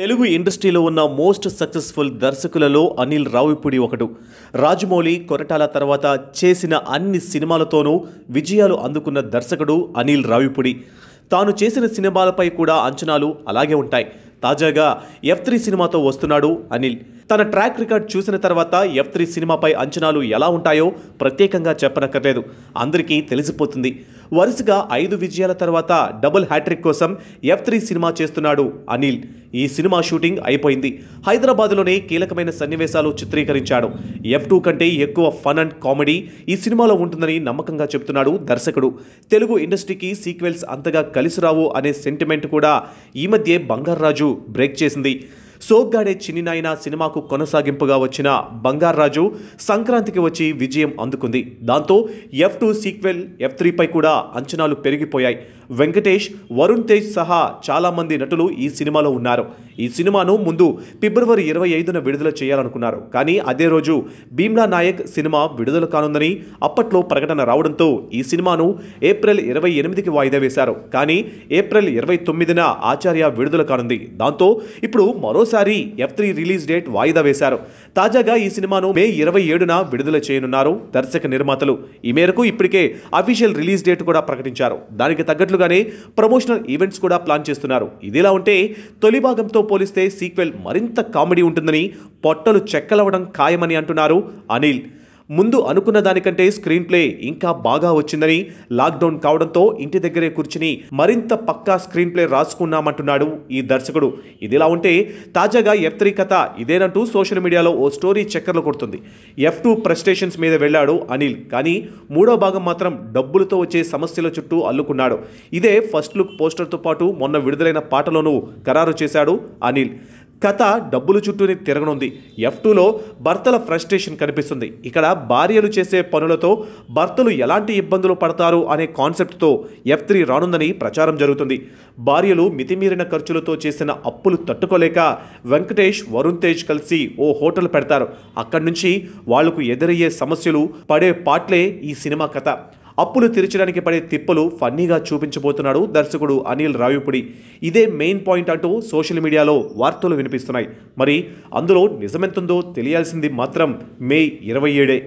తెలుగు ఇండస్ట్రీలో ఉన్న most successful దర్శకులలో అనిల్ రావిపూడి ఒకడు రాజమౌళి కొరటాల తర్వాత చేసిన అన్ని సినిమాలతోనూ విజయాలు అందుకున్న దర్శకుడు అనిల్ రావిపూడి తాను చేసిన సినిమాలపై కూడా అంచనాలు అలాగే ఉంటాయి తాజాగా ఎఫ్ త్రీ సినిమాతో వస్తున్నాడు అనిల్ తన ట్రాక్ రికార్డ్ చూసిన తర్వాత ఎఫ్ త్రీ సినిమాపై అంచనాలు ఎలా ఉంటాయో ప్రత్యేకంగా చెప్పనక్కర్లేదు అందరికీ తెలిసిపోతుంది వరుసగా ఐదు విజయాల తర్వాత డబుల్ హ్యాట్రిక్ కోసం ఎఫ్ త్రీ సినిమా చేస్తున్నాడు అనిల్ ఈ సినిమా షూటింగ్ అయిపోయింది హైదరాబాద్లోనే కీలకమైన సన్నివేశాలు చిత్రీకరించాడు ఎఫ్ టూ కంటే ఎక్కువ ఫన్ అండ్ కామెడీ ఈ సినిమాలో ఉంటుందని నమ్మకంగా చెప్తున్నాడు దర్శకుడు తెలుగు ఇండస్ట్రీకి సీక్వెల్స్ అంతగా కలిసిరావు అనే సెంటిమెంట్ కూడా ఈ మధ్య రాజు బ్రేక్ చేసింది సోగ్గాడే చిన్నినాయన సినిమాకు కొనసాగింపుగా వచ్చిన బంగారాజు సంక్రాంతికి వచ్చి విజయం అందుకుంది దాంతో ఎఫ్ టూ సీక్వెల్ ఎఫ్ త్రీపై కూడా అంచనాలు పెరిగిపోయాయి వెంకటేష్ వరుణ్ తేజ్ సహా చాలామంది నటులు ఈ సినిమాలో ఉన్నారు ఈ సినిమాను ముందు ఫిబ్రవరి ఇరవై ఐదున విడుదల చేయాలనుకున్నారు కానీ అదే రోజు భీమ్లా నాయక్ సినిమా విడుదల కానుందని అప్పట్లో ప్రకటన రావడంతో ఈ సినిమాను ఏప్రిల్ ఇరవై ఎనిమిదికి వాయిదా వేశారు కానీ ఏప్రిల్ ఇరవై తొమ్మిదిన ఆచార్య విడుదల కానుంది దాంతో ఇప్పుడు మరో మరోసారి ఎఫ్ త్రీ రిలీజ్ డేట్ వాయిదా వేశారు తాజాగా ఈ సినిమాను మే ఇరవై ఏడున విడుదల చేయనున్నారు దర్శక నిర్మాతలు ఈ మేరకు ఇప్పటికే అఫీషియల్ రిలీజ్ డేట్ కూడా ప్రకటించారు దానికి తగ్గట్లుగానే ప్రమోషనల్ ఈవెంట్స్ కూడా ప్లాన్ చేస్తున్నారు ఇదిలా ఉంటే తొలి భాగంతో పోలిస్తే సీక్వెల్ మరింత కామెడీ ఉంటుందని పొట్టలు చెక్కలవడం ఖాయమని అంటున్నారు అనిల్ ముందు అనుకున్న దానికంటే స్క్రీన్ ప్లే ఇంకా బాగా వచ్చిందని లాక్డౌన్ కావడంతో ఇంటి దగ్గరే కూర్చుని మరింత పక్కా స్క్రీన్ ప్లే రాసుకున్నామంటున్నాడు ఈ దర్శకుడు ఇదిలా ఉంటే తాజాగా ఎఫ్ త్రీ కథ ఇదేనంటూ సోషల్ మీడియాలో ఓ స్టోరీ చక్కర్లు కొడుతుంది ఎఫ్ టూ ప్రెస్టేషన్స్ మీద వెళ్ళాడు అనిల్ కానీ మూడో భాగం మాత్రం డబ్బులతో వచ్చే సమస్యల చుట్టూ అల్లుకున్నాడు ఇదే ఫస్ట్ లుక్ పోస్టర్తో పాటు మొన్న విడుదలైన పాటలోనూ ఖరారు చేశాడు అనిల్ కథ డబ్బుల చుట్టూనే తిరగనుంది ఎఫ్ టూలో భర్తల ఫ్రస్ట్రేషన్ కనిపిస్తుంది ఇక్కడ భార్యలు చేసే పనులతో భర్తలు ఎలాంటి ఇబ్బందులు పడతారు అనే కాన్సెప్ట్తో ఎఫ్ త్రీ రానుందని ప్రచారం జరుగుతుంది భార్యలు మితిమీరిన ఖర్చులతో చేసిన అప్పులు తట్టుకోలేక వెంకటేష్ వరుణ్ తేజ్ కలిసి ఓ హోటల్ పెడతారు అక్కడి నుంచి వాళ్లకు ఎదురయ్యే సమస్యలు పడే పాట్లే ఈ సినిమా కథ అప్పులు తీర్చడానికి పడే తిప్పలు ఫన్నీగా చూపించబోతున్నాడు దర్శకుడు అనిల్ రావిపుడి ఇదే మెయిన్ పాయింట్ అంటూ సోషల్ మీడియాలో వార్తలు వినిపిస్తున్నాయి మరి అందులో నిజమెంతుందో తెలియాల్సింది మాత్రం మే ఇరవై ఏడే